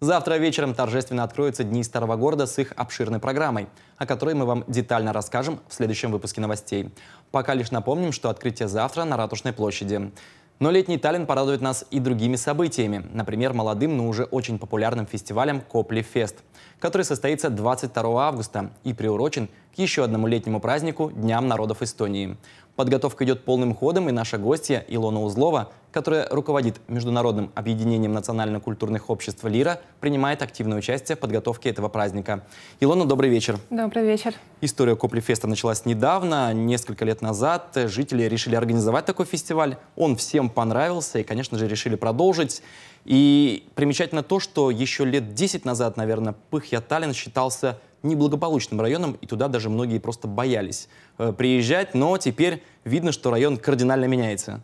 Завтра вечером торжественно откроются Дни Старого Города с их обширной программой, о которой мы вам детально расскажем в следующем выпуске новостей. Пока лишь напомним, что открытие завтра на Ратушной площади. Но летний Таллин порадует нас и другими событиями, например, молодым, но уже очень популярным фестивалем «Копли Фест», который состоится 22 августа и приурочен еще одному летнему празднику – Дням народов Эстонии. Подготовка идет полным ходом, и наша гостья Илона Узлова, которая руководит Международным объединением национально-культурных обществ «Лира», принимает активное участие в подготовке этого праздника. Илона, добрый вечер. Добрый вечер. История Коплифеста началась недавно, несколько лет назад. Жители решили организовать такой фестиваль. Он всем понравился и, конечно же, решили продолжить. И примечательно то, что еще лет 10 назад, наверное, Пых Яталин считался неблагополучным районом, и туда даже многие просто боялись э, приезжать, но теперь видно, что район кардинально меняется.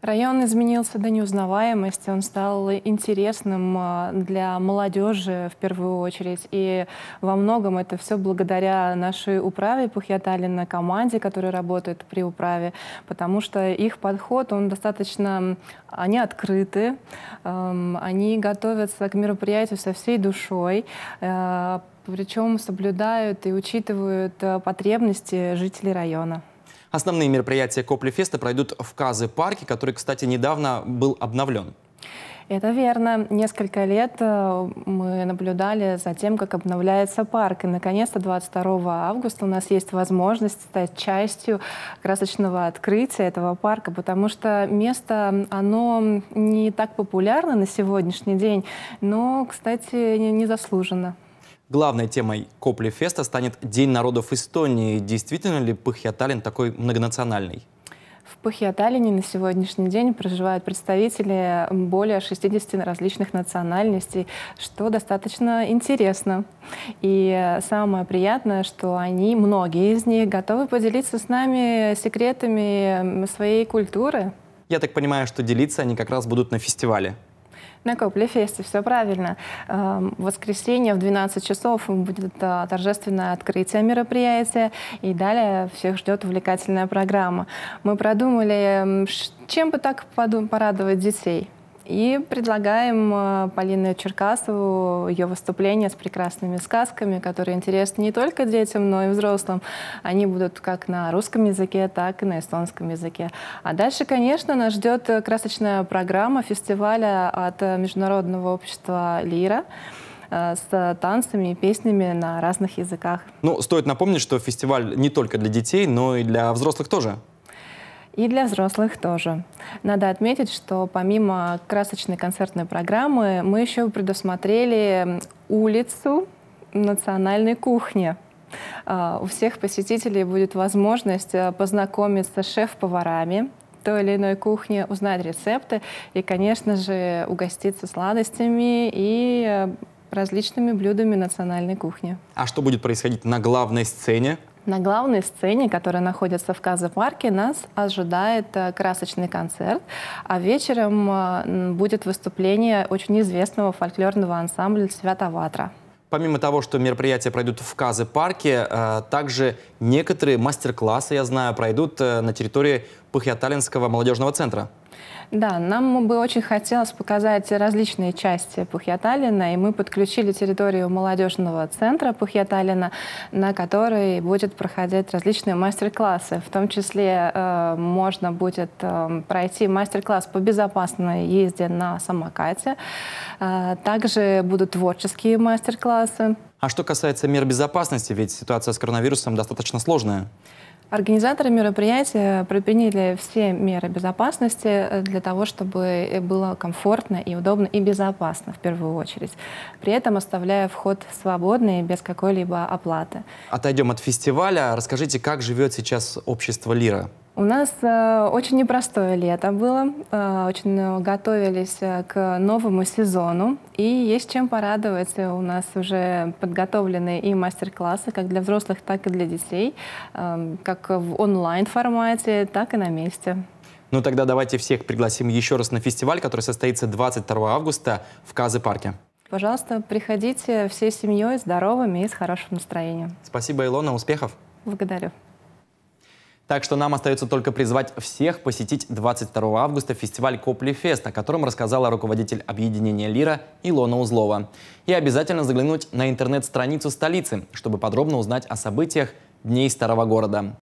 Район изменился до неузнаваемости, он стал интересным а, для молодежи в первую очередь. И во многом это все благодаря нашей управе Пухьяталина, команде, которая работает при управе, потому что их подход, он достаточно... Они открыты, эм, они готовятся к мероприятию со всей душой, э, причем соблюдают и учитывают э, потребности жителей района. Основные мероприятия Коплифеста пройдут в Казы-парке, который, кстати, недавно был обновлен. Это верно. Несколько лет э, мы наблюдали за тем, как обновляется парк. И, наконец-то, 22 августа у нас есть возможность стать частью красочного открытия этого парка, потому что место, оно не так популярно на сегодняшний день, но, кстати, незаслуженно. Не Главной темой Копли Феста станет День народов Эстонии. Действительно ли Пыхьяталин такой многонациональный? В Пахиаталине на сегодняшний день проживают представители более 60 различных национальностей, что достаточно интересно. И самое приятное, что они, многие из них, готовы поделиться с нами секретами своей культуры. Я так понимаю, что делиться они как раз будут на фестивале. Накопли фесте, все правильно. Эм, в воскресенье в 12 часов будет э, торжественное открытие мероприятия, и далее всех ждет увлекательная программа. Мы продумали, чем бы так порадовать детей – и предлагаем э, Полине Черкасову ее выступление с прекрасными сказками, которые интересны не только детям, но и взрослым. Они будут как на русском языке, так и на эстонском языке. А дальше, конечно, нас ждет красочная программа фестиваля от Международного общества «Лира» э, с танцами и песнями на разных языках. Ну, стоит напомнить, что фестиваль не только для детей, но и для взрослых тоже. И для взрослых тоже. Надо отметить, что помимо красочной концертной программы мы еще предусмотрели улицу национальной кухни. А, у всех посетителей будет возможность э, познакомиться с шеф-поварами той или иной кухни, узнать рецепты и, конечно же, угоститься сладостями и э, различными блюдами национальной кухни. А что будет происходить на главной сцене? На главной сцене, которая находится в каза нас ожидает э, красочный концерт, а вечером э, будет выступление очень известного фольклорного ансамбля «Святоватра». Помимо того, что мероприятия пройдут в Казы-парке, э, также некоторые мастер-классы, я знаю, пройдут на территории Пахиаталинского молодежного центра. Да, нам бы очень хотелось показать различные части Пухьяталина, и мы подключили территорию молодежного центра Пухьяталина, на которой будет проходить различные мастер-классы. В том числе э, можно будет э, пройти мастер-класс по безопасной езде на самокате. Э, также будут творческие мастер-классы. А что касается мер безопасности, ведь ситуация с коронавирусом достаточно сложная. Организаторы мероприятия предприняли все меры безопасности э, для того, чтобы э, было комфортно и удобно и безопасно в первую очередь, при этом оставляя вход свободный, без какой-либо оплаты. Отойдем от фестиваля. Расскажите, как живет сейчас общество Лира? У нас э, очень непростое лето было, э, очень э, готовились э, к новому сезону, и есть чем порадовать. У нас уже подготовлены и мастер-классы, как для взрослых, так и для детей, э, как в онлайн-формате, так и на месте. Ну тогда давайте всех пригласим еще раз на фестиваль, который состоится 22 августа в Казы-парке. Пожалуйста, приходите всей семьей, здоровыми и с хорошим настроением. Спасибо, Илона, успехов! Благодарю. Так что нам остается только призвать всех посетить 22 августа фестиваль Коплифест, о котором рассказала руководитель объединения «Лира» Илона Узлова. И обязательно заглянуть на интернет-страницу столицы, чтобы подробно узнать о событиях Дней Старого Города.